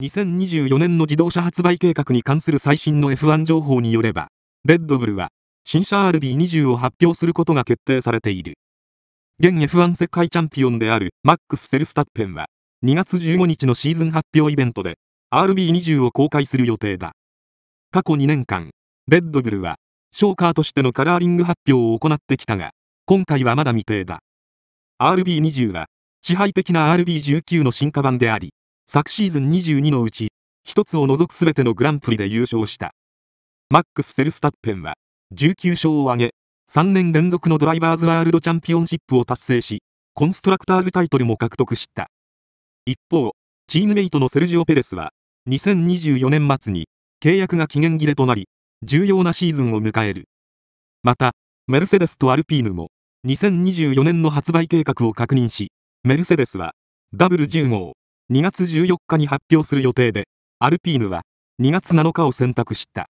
2024年の自動車発売計画に関する最新の F1 情報によれば、レッドブルは、新車 RB20 を発表することが決定されている。現 F1 世界チャンピオンであるマックス・フェルスタッペンは、2月15日のシーズン発表イベントで、RB20 を公開する予定だ。過去2年間、レッドブルは、ショーカーとしてのカラーリング発表を行ってきたが、今回はまだ未定だ。RB20 は、支配的な RB19 の進化版であり、昨シーズン22のうち、1つを除く全てのグランプリで優勝した。マックス・フェルスタッペンは、19勝を挙げ、3年連続のドライバーズワールドチャンピオンシップを達成し、コンストラクターズタイトルも獲得した。一方、チームメイトのセルジオ・ペレスは、2024年末に契約が期限切れとなり、重要なシーズンを迎える。また、メルセデスとアルピーヌも、2024年の発売計画を確認し、メルセデスは、W10 号、2月14日に発表する予定で、アルピーヌは2月7日を選択した。